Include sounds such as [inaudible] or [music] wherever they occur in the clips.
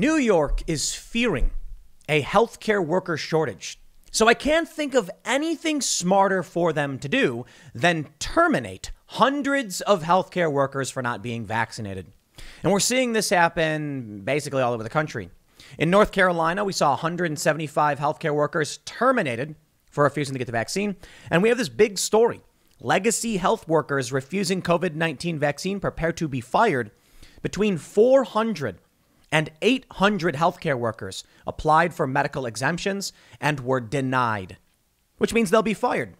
New York is fearing a healthcare worker shortage. So I can't think of anything smarter for them to do than terminate hundreds of healthcare workers for not being vaccinated. And we're seeing this happen basically all over the country. In North Carolina, we saw 175 healthcare workers terminated for refusing to get the vaccine. And we have this big story legacy health workers refusing COVID 19 vaccine prepared to be fired. Between 400 and 800 healthcare workers applied for medical exemptions and were denied, which means they'll be fired.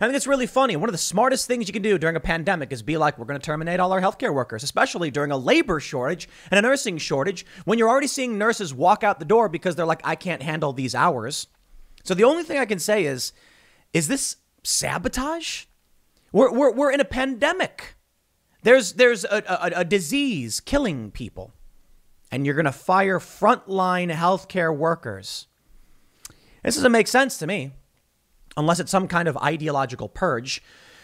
I think it's really funny. One of the smartest things you can do during a pandemic is be like, we're going to terminate all our healthcare workers, especially during a labor shortage and a nursing shortage when you're already seeing nurses walk out the door because they're like, I can't handle these hours. So the only thing I can say is, is this sabotage? We're, we're, we're in a pandemic. There's, there's a, a, a disease killing people and you're going to fire frontline healthcare workers. This doesn't make sense to me, unless it's some kind of ideological purge.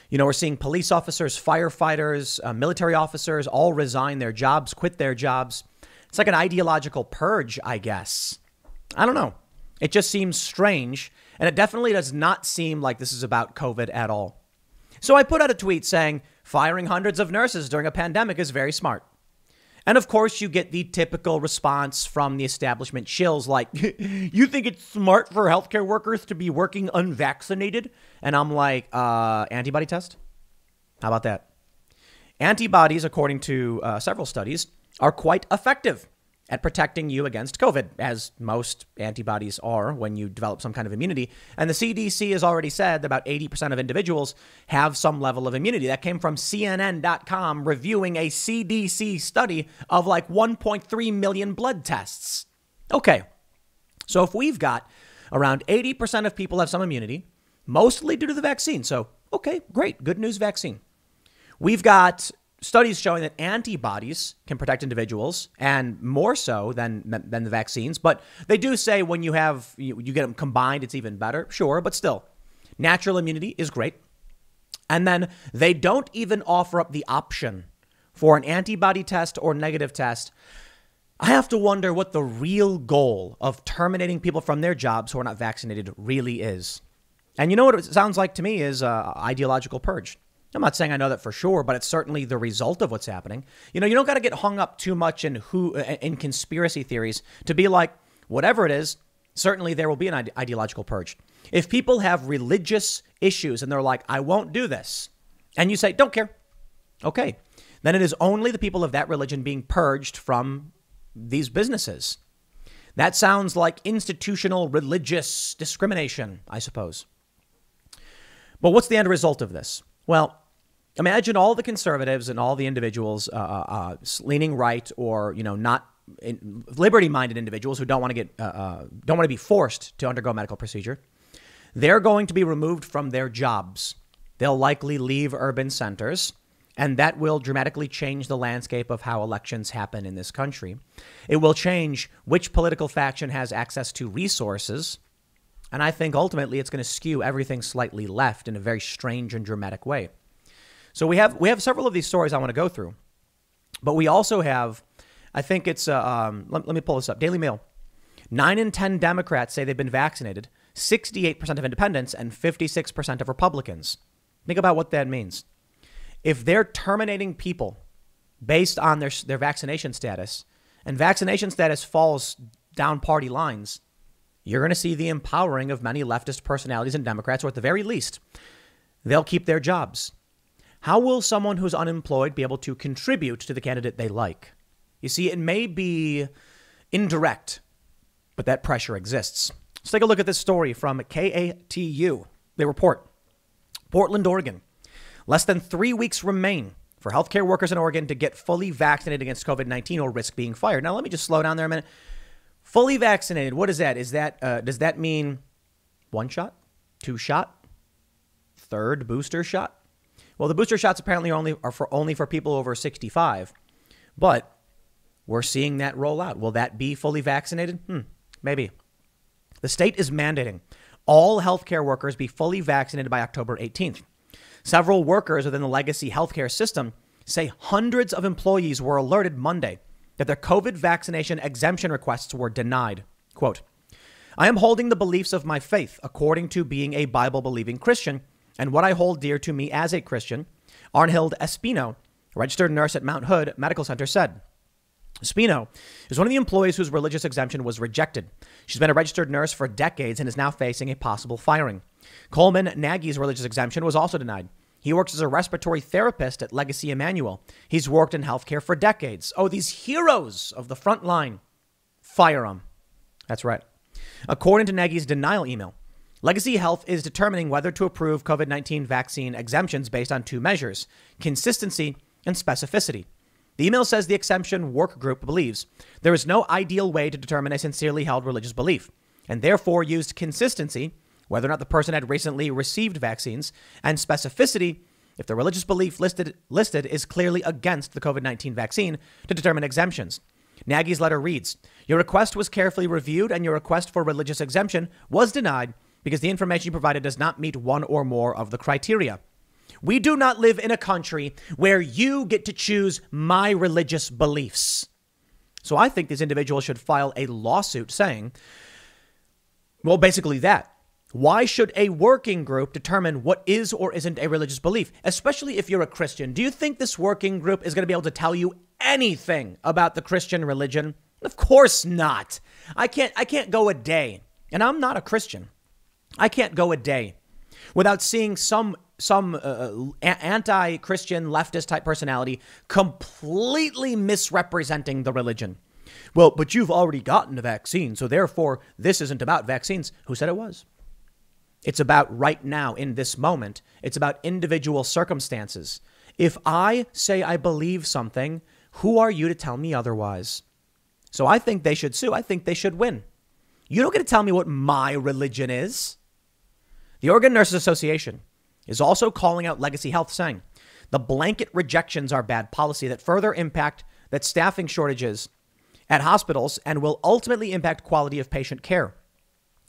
You know, we're seeing police officers, firefighters, uh, military officers all resign their jobs, quit their jobs. It's like an ideological purge, I guess. I don't know. It just seems strange. And it definitely does not seem like this is about COVID at all. So I put out a tweet saying, firing hundreds of nurses during a pandemic is very smart. And of course, you get the typical response from the establishment shills like, [laughs] You think it's smart for healthcare workers to be working unvaccinated? And I'm like, uh, Antibody test? How about that? Antibodies, according to uh, several studies, are quite effective at protecting you against COVID, as most antibodies are when you develop some kind of immunity. And the CDC has already said about 80% of individuals have some level of immunity. That came from CNN.com reviewing a CDC study of like 1.3 million blood tests. Okay, so if we've got around 80% of people have some immunity, mostly due to the vaccine. So, okay, great, good news vaccine. We've got studies showing that antibodies can protect individuals and more so than than the vaccines but they do say when you have you, you, get them combined it's even better sure but still natural immunity is great and then they don't even offer up the option for an antibody test or negative test i have to wonder what the real goal of terminating people from their jobs who are not vaccinated really is and you know what it sounds like to me is ideological purge I'm not saying I know that for sure, but it's certainly the result of what's happening. You know, you don't got to get hung up too much in who uh, uh, in conspiracy theories to be like whatever it is. Certainly, there will be an ideological purge. If people have religious issues and they're like, "I won't do this," and you say, "Don't care," okay, then it is only the people of that religion being purged from these businesses. That sounds like institutional religious discrimination, I suppose. But what's the end result of this? Well, Imagine all the conservatives and all the individuals uh, uh, uh leaning right or you know not liberty-minded individuals who don't want to get uh, uh don't want to be forced to undergo medical procedure. They're going to be removed from their jobs. They'll likely leave urban centers. And that will dramatically change the landscape of how elections happen in this country. It will change which political faction has access to resources. And I think ultimately it's going to skew everything slightly left in a very strange and dramatic way. So we have we have several of these stories I want to go through, but we also have, I think it's uh, um, let, let me pull this up. Daily Mail: nine in ten Democrats say they've been vaccinated. Sixty-eight percent of independents and fifty-six percent of Republicans. Think about what that means. If they're terminating people based on their their vaccination status, and vaccination status falls down party lines, you're going to see the empowering of many leftist personalities and Democrats, or at the very least, they'll keep their jobs. How will someone who's unemployed be able to contribute to the candidate they like? You see, it may be indirect, but that pressure exists. Let's take a look at this story from KATU. They report Portland, Oregon. Less than three weeks remain for healthcare workers in Oregon to get fully vaccinated against COVID 19 or risk being fired. Now, let me just slow down there a minute. Fully vaccinated, what is that? Is that uh, does that mean one shot, two shot, third booster shot? Well, the booster shots apparently only are for only for people over 65, but we're seeing that roll out. Will that be fully vaccinated? Hmm, maybe. The state is mandating all healthcare workers be fully vaccinated by October 18th. Several workers within the legacy healthcare system say hundreds of employees were alerted Monday that their COVID vaccination exemption requests were denied. Quote, I am holding the beliefs of my faith according to being a Bible believing Christian and what I hold dear to me as a Christian, Arnhild Espino, registered nurse at Mount Hood Medical Center, said. Espino is one of the employees whose religious exemption was rejected. She's been a registered nurse for decades and is now facing a possible firing. Coleman Nagy's religious exemption was also denied. He works as a respiratory therapist at Legacy Emmanuel. He's worked in healthcare for decades. Oh, these heroes of the front line. Fire him. That's right. According to Nagy's denial email, Legacy Health is determining whether to approve COVID 19 vaccine exemptions based on two measures consistency and specificity. The email says the exemption work group believes there is no ideal way to determine a sincerely held religious belief, and therefore used consistency, whether or not the person had recently received vaccines, and specificity, if the religious belief listed, listed is clearly against the COVID 19 vaccine, to determine exemptions. Nagy's letter reads Your request was carefully reviewed, and your request for religious exemption was denied because the information you provided does not meet one or more of the criteria. We do not live in a country where you get to choose my religious beliefs. So I think these individuals should file a lawsuit saying, well, basically that. Why should a working group determine what is or isn't a religious belief, especially if you're a Christian? Do you think this working group is going to be able to tell you anything about the Christian religion? Of course not. I can't I can't go a day and I'm not a Christian. I can't go a day without seeing some some uh, uh anti-Christian leftist type personality completely misrepresenting the religion. Well, but you've already gotten a vaccine, so therefore this isn't about vaccines. Who said it was? It's about right now in this moment. It's about individual circumstances. If I say I believe something, who are you to tell me otherwise? So I think they should sue. I think they should win. You don't get to tell me what my religion is. The Oregon Nurses Association is also calling out Legacy Health, saying the blanket rejections are bad policy that further impact that staffing shortages at hospitals and will ultimately impact quality of patient care.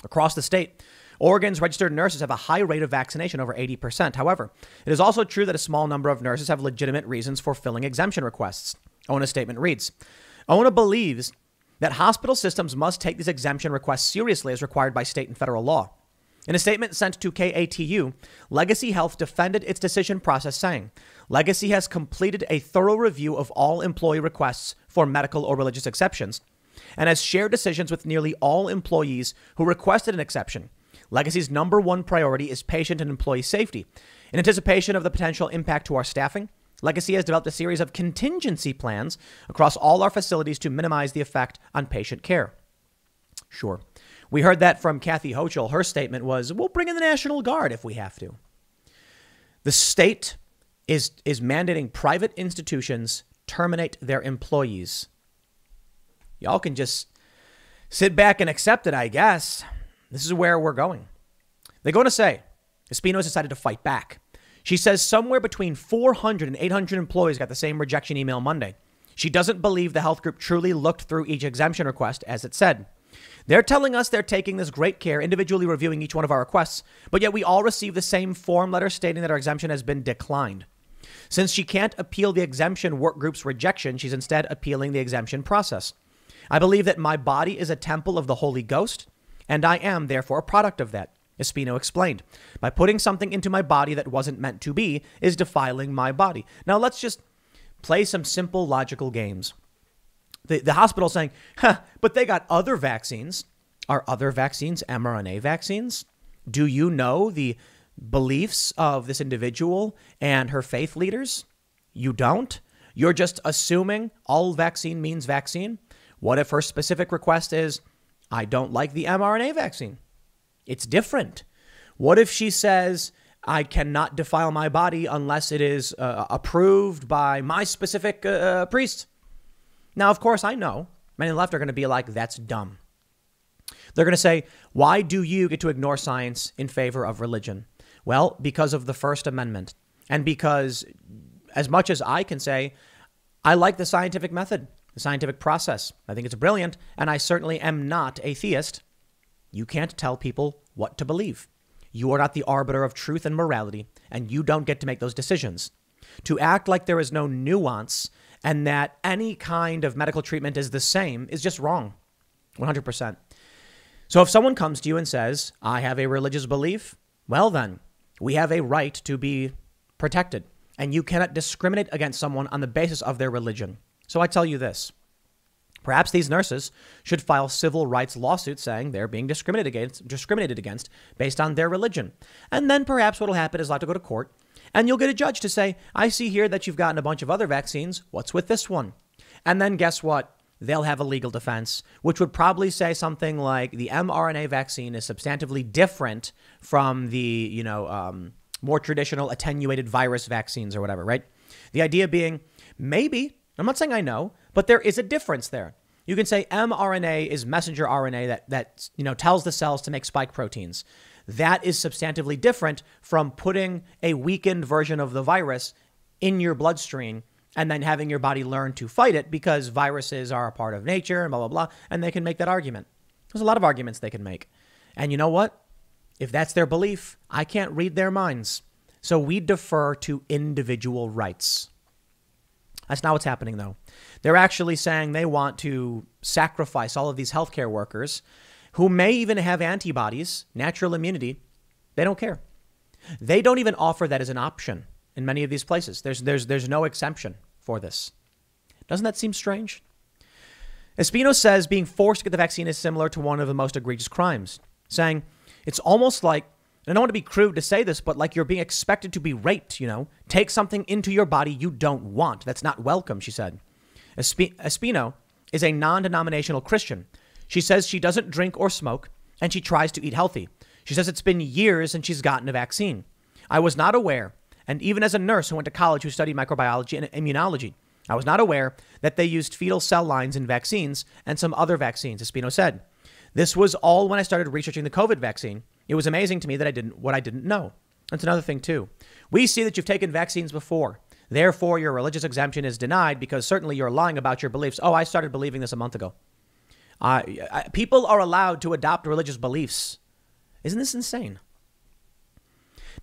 Across the state, Oregon's registered nurses have a high rate of vaccination, over 80%. However, it is also true that a small number of nurses have legitimate reasons for filling exemption requests. ONA's statement reads ONA believes that hospital systems must take these exemption requests seriously as required by state and federal law. In a statement sent to KATU, Legacy Health defended its decision process, saying, Legacy has completed a thorough review of all employee requests for medical or religious exceptions and has shared decisions with nearly all employees who requested an exception. Legacy's number one priority is patient and employee safety. In anticipation of the potential impact to our staffing, Legacy has developed a series of contingency plans across all our facilities to minimize the effect on patient care. Sure, we heard that from Kathy Hochul. Her statement was, "We'll bring in the National Guard if we have to." The state is is mandating private institutions terminate their employees. Y'all can just sit back and accept it, I guess. This is where we're going. They're going to say Espino's decided to fight back. She says somewhere between 400 and 800 employees got the same rejection email Monday. She doesn't believe the health group truly looked through each exemption request as it said. They're telling us they're taking this great care, individually reviewing each one of our requests, but yet we all receive the same form letter stating that our exemption has been declined. Since she can't appeal the exemption work group's rejection, she's instead appealing the exemption process. I believe that my body is a temple of the Holy Ghost, and I am therefore a product of that. Espino explained. By putting something into my body that wasn't meant to be is defiling my body. Now let's just play some simple logical games the, the hospital saying, huh, but they got other vaccines. Are other vaccines mRNA vaccines? Do you know the beliefs of this individual and her faith leaders? You don't? You're just assuming all vaccine means vaccine? What if her specific request is, I don't like the mRNA vaccine? It's different. What if she says, I cannot defile my body unless it is uh, approved by my specific uh, uh priest? Now, of course, I know many left are going to be like, that's dumb. They're going to say, why do you get to ignore science in favor of religion? Well, because of the First Amendment. And because, as much as I can say, I like the scientific method, the scientific process. I think it's brilliant, and I certainly am not a theist. You can't tell people what to believe. You are not the arbiter of truth and morality, and you don't get to make those decisions. To act like there is no nuance and that any kind of medical treatment is the same is just wrong 100%. So if someone comes to you and says, I have a religious belief, well, then we have a right to be protected. And you cannot discriminate against someone on the basis of their religion. So I tell you this perhaps these nurses should file civil rights lawsuits saying they're being discriminated against, discriminated against based on their religion. And then perhaps what will happen is they'll have to go to court and you'll get a judge to say, I see here that you've gotten a bunch of other vaccines. What's with this one? And then guess what? They'll have a legal defense, which would probably say something like the mRNA vaccine is substantively different from the, you know, um, more traditional attenuated virus vaccines or whatever, right? The idea being maybe, I'm not saying I know, but there is a difference there. You can say mRNA is messenger RNA that, that you know, tells the cells to make spike proteins. That is substantively different from putting a weakened version of the virus in your bloodstream and then having your body learn to fight it because viruses are a part of nature and blah, blah, blah. And they can make that argument. There's a lot of arguments they can make. And you know what? If that's their belief, I can't read their minds. So we defer to individual rights. That's not what's happening, though. They're actually saying they want to sacrifice all of these healthcare workers who may even have antibodies, natural immunity, they don't care. They don't even offer that as an option in many of these places. There's, there's, there's no exemption for this. Doesn't that seem strange? Espino says being forced to get the vaccine is similar to one of the most egregious crimes, saying it's almost like, and I don't want to be crude to say this, but like you're being expected to be raped, you know, take something into your body you don't want. That's not welcome, she said. Espino is a non denominational Christian she says she doesn't drink or smoke, and she tries to eat healthy. She says it's been years since she's gotten a vaccine. I was not aware, and even as a nurse who went to college who studied microbiology and immunology, I was not aware that they used fetal cell lines in vaccines and some other vaccines, Espino said. This was all when I started researching the COVID vaccine. It was amazing to me that I didn't what I didn't know. That's another thing too. We see that you've taken vaccines before. Therefore, your religious exemption is denied because certainly you're lying about your beliefs. Oh, I started believing this a month ago. I, I, people are allowed to adopt religious beliefs. Isn't this insane?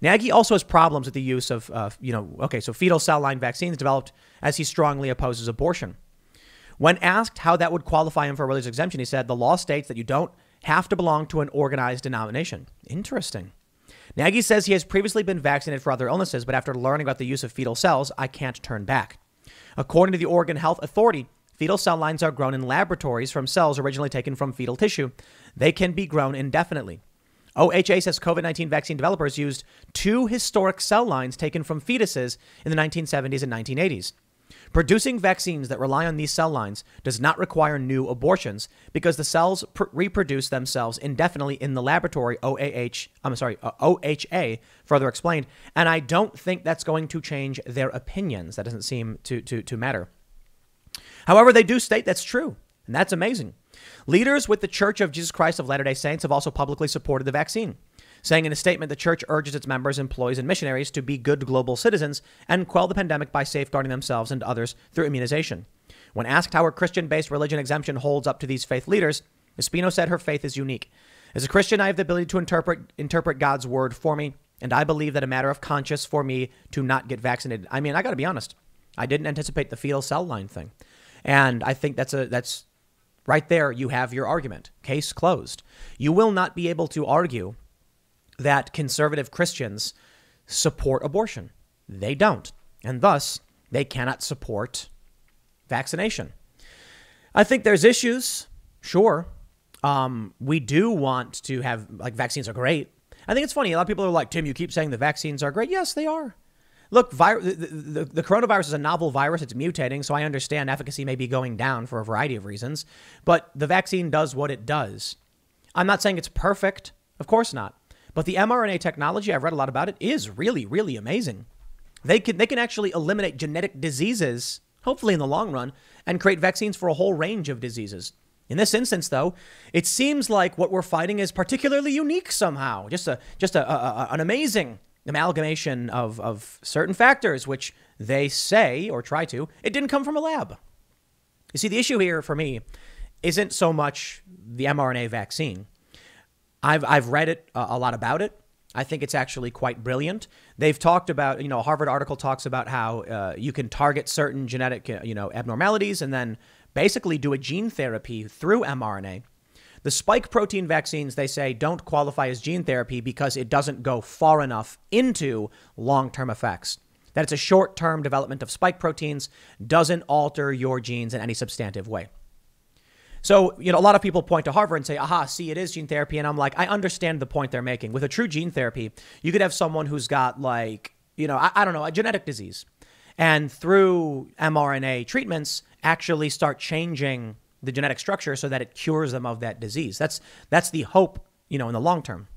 Nagy also has problems with the use of, uh, you know, okay, so fetal cell line vaccines developed as he strongly opposes abortion. When asked how that would qualify him for religious exemption, he said the law states that you don't have to belong to an organized denomination. Interesting. Nagy says he has previously been vaccinated for other illnesses, but after learning about the use of fetal cells, I can't turn back. According to the Oregon Health Authority, Fetal cell lines are grown in laboratories from cells originally taken from fetal tissue. They can be grown indefinitely. OHA says COVID 19 vaccine developers used two historic cell lines taken from fetuses in the 1970s and 1980s. Producing vaccines that rely on these cell lines does not require new abortions because the cells pr- reproduce themselves indefinitely in the laboratory. OAH, I'm sorry, uh, OHA further explained, and I don't think that's going to change their opinions. That doesn't seem to to to matter. However, they do state that's true, and that's amazing. Leaders with the Church of Jesus Christ of Latter day Saints have also publicly supported the vaccine, saying in a statement the church urges its members, employees, and missionaries to be good global citizens and quell the pandemic by safeguarding themselves and others through immunization. When asked how her Christian based religion exemption holds up to these faith leaders, Espino said her faith is unique. As a Christian, I have the ability to interpret, interpret God's word for me, and I believe that a matter of conscience for me to not get vaccinated. I mean, I got to be honest, I didn't anticipate the fetal cell line thing. And I think that's a that's right there you have your argument. Case closed. You will not be able to argue that conservative Christians support abortion. They don't. And thus, they cannot support vaccination. I think there's issues, sure. Um, we do want to have, like, vaccines are great. I think it's funny. A lot of people are like, Tim, you keep saying the vaccines are great. Yes, they are look, the, the, the, coronavirus is a novel virus. It's mutating, so I understand efficacy may be going down for a variety of reasons, but the vaccine does what it does. I'm not saying it's perfect, of course not, but the mRNA technology, I've read a lot about it, is really, really amazing. They can, they can actually eliminate genetic diseases, hopefully in the long run, and create vaccines for a whole range of diseases. In this instance, though, it seems like what we're fighting is particularly unique somehow, just, a, just a, a, a an amazing amalgamation of, of certain factors, which they say, or try to, it didn't come from a lab. You see, the issue here for me isn't so much the mRNA vaccine. I've, I've read it uh, a lot about it. I think it's actually quite brilliant. They've talked about, you know, a Harvard article talks about how uh, you can target certain genetic, uh, you know, abnormalities and then basically do a gene therapy through mRNA the spike protein vaccines, they say, don't qualify as gene therapy because it doesn't go far enough into long term effects. That it's a short term development of spike proteins doesn't alter your genes in any substantive way. So, you know, a lot of people point to Harvard and say, aha, see, it is gene therapy. And I'm like, I understand the point they're making. With a true gene therapy, you could have someone who's got, like, you know, I, I don't know, a genetic disease. And through mRNA treatments, actually start changing the genetic structure so that it cures them of that disease. That's that's the hope, you know, in the long term.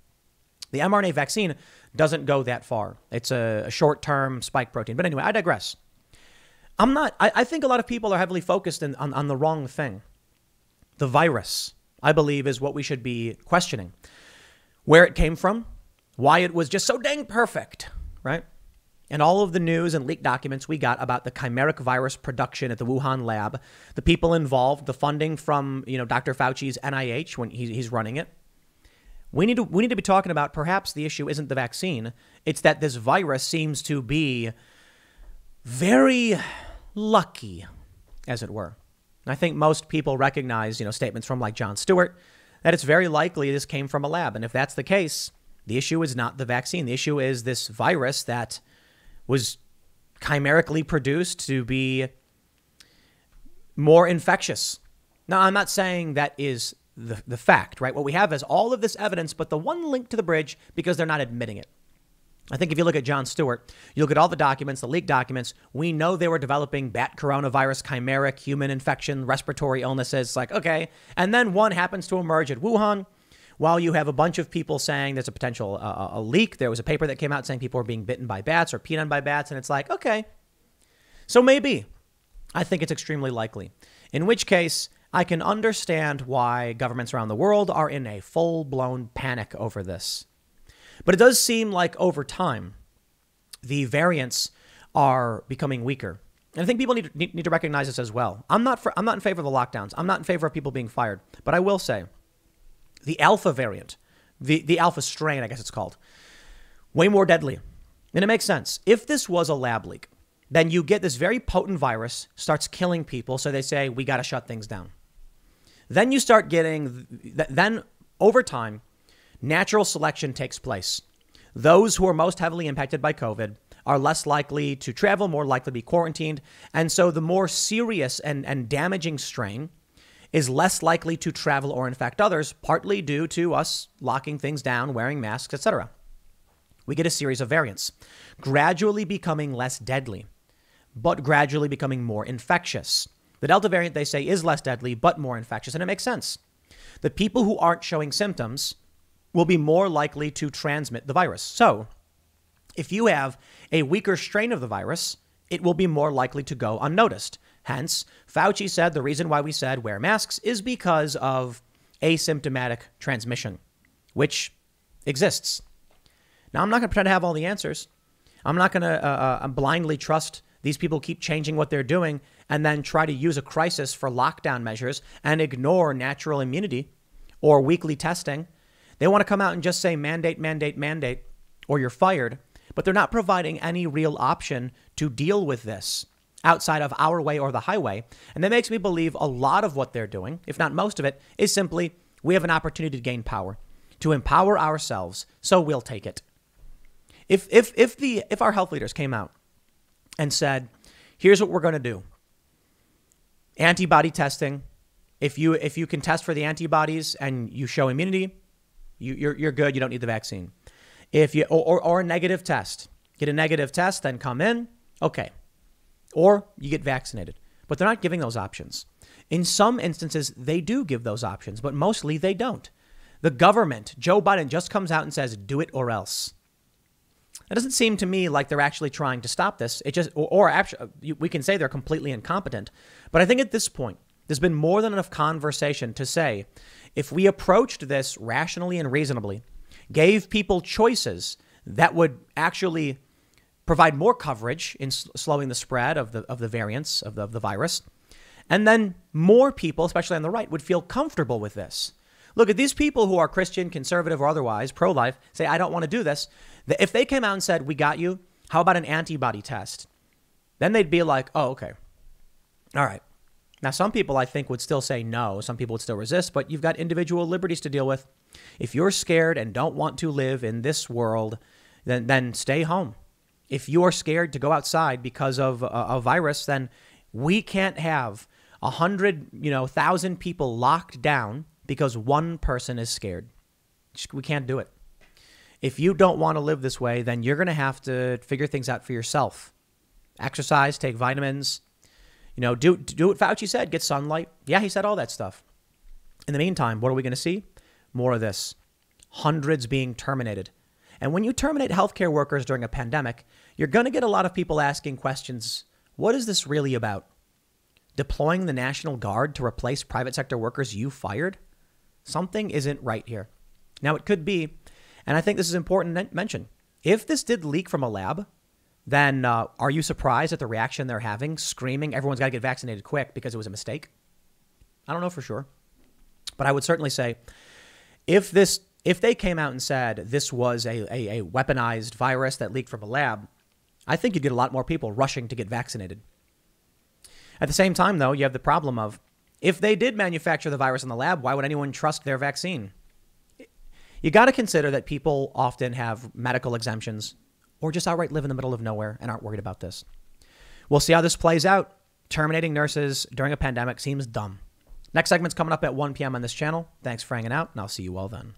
The mRNA vaccine doesn't go that far. It's a, a short-term spike protein. But anyway, I digress. I'm not. I, I think a lot of people are heavily focused in, on on the wrong thing. The virus, I believe, is what we should be questioning. Where it came from, why it was just so dang perfect, right? and all of the news and leaked documents we got about the chimeric virus production at the Wuhan lab, the people involved, the funding from you know Dr. Fauci's NIH when he's running it. We need to we need to be talking about perhaps the issue isn't the vaccine, it's that this virus seems to be very lucky, as it were. I think most people recognize you know statements from like John Stewart that it's very likely this came from a lab, and if that's the case. The issue is not the vaccine. The issue is this virus that was chimerically produced to be more infectious. Now, I'm not saying that is the, the fact, right? What we have is all of this evidence, but the one link to the bridge because they're not admitting it. I think if you look at John Stewart, you look at all the documents, the leaked documents, we know they were developing bat coronavirus, chimeric, human infection, respiratory illnesses. Like, okay. And then one happens to emerge at Wuhan while you have a bunch of people saying there's a potential uh, uh a leak, there was a paper that came out saying people are being bitten by bats or peed on by bats, and it's like, okay, so maybe. I think it's extremely likely. In which case, I can understand why governments around the world are in a full blown panic over this. But it does seem like over time, the variants are becoming weaker. And I think people need to, need, need to recognize this as well. I'm not, for, I'm not in favor of the lockdowns. I'm not in favor of people being fired. But I will say, the alpha variant, the, the alpha strain, I guess it's called, way more deadly. And it makes sense. If this was a lab leak, then you get this very potent virus, starts killing people. So they say, we got to shut things down. Then you start getting, th- then over time, natural selection takes place. Those who are most heavily impacted by COVID are less likely to travel, more likely to be quarantined. And so the more serious and, and damaging strain is less likely to travel or infect others, partly due to us locking things down, wearing masks, etc. We get a series of variants, gradually becoming less deadly, but gradually becoming more infectious. The Delta variant, they say, is less deadly, but more infectious, and it makes sense. The people who aren't showing symptoms will be more likely to transmit the virus. So, if you have a weaker strain of the virus, it will be more likely to go unnoticed. Hence, Fauci said the reason why we said wear masks is because of asymptomatic transmission, which exists. Now, I'm not going to pretend to have all the answers. I'm not going to uh, uh, blindly trust these people keep changing what they're doing and then try to use a crisis for lockdown measures and ignore natural immunity or weekly testing. They want to come out and just say mandate, mandate, mandate, or you're fired, but they're not providing any real option to deal with this outside of our way or the highway. And that makes me believe a lot of what they're doing, if not most of it, is simply we have an opportunity to gain power, to empower ourselves, so we'll take it. If, if, if, the, if our health leaders came out and said, here's what we're going to do antibody testing. If you, if you can test for the antibodies and you show immunity, you, you're, you're good. You don't need the vaccine. If you, or, or a negative test, get a negative test, then come in. Okay, or you get vaccinated. But they're not giving those options. In some instances, they do give those options, but mostly they don't. The government, Joe Biden, just comes out and says, do it or else. It doesn't seem to me like they're actually trying to stop this. It just, or, or actually, we can say they're completely incompetent. But I think at this point, there's been more than enough conversation to say if we approached this rationally and reasonably, gave people choices that would actually provide more coverage in sl- slowing the spread of the, of the variants of the, of the virus. And then more people, especially on the right, would feel comfortable with this. Look at these people who are Christian, conservative, or otherwise, pro life, say, I don't want to do this. If they came out and said, We got you, how about an antibody test? Then they'd be like, Oh, okay. All right. Now, some people I think would still say no. Some people would still resist, but you've got individual liberties to deal with. If you're scared and don't want to live in this world, then, then stay home. If you're scared to go outside because of a, a virus, then we can't have a hundred, you know, thousand people locked down because one person is scared. We can't do it. If you don't want to live this way, then you're going to have to figure things out for yourself. Exercise, take vitamins, you know, do do what Fauci said, get sunlight. Yeah, he said all that stuff. In the meantime, what are we going to see? More of this. Hundreds being terminated. And when you terminate healthcare workers during a pandemic, you're going to get a lot of people asking questions what is this really about? Deploying the National Guard to replace private sector workers you fired? Something isn't right here. Now, it could be, and I think this is important to mention if this did leak from a lab, then uh, are you surprised at the reaction they're having, screaming, everyone's got to get vaccinated quick because it was a mistake? I don't know for sure. But I would certainly say if this if they came out and said this was a, a, a weaponized virus that leaked from a lab, I think you'd get a lot more people rushing to get vaccinated. At the same time, though, you have the problem of if they did manufacture the virus in the lab, why would anyone trust their vaccine? You got to consider that people often have medical exemptions or just outright live in the middle of nowhere and aren't worried about this. We'll see how this plays out. Terminating nurses during a pandemic seems dumb. Next segment's coming up at 1 p.m. on this channel. Thanks for hanging out, and I'll see you all then.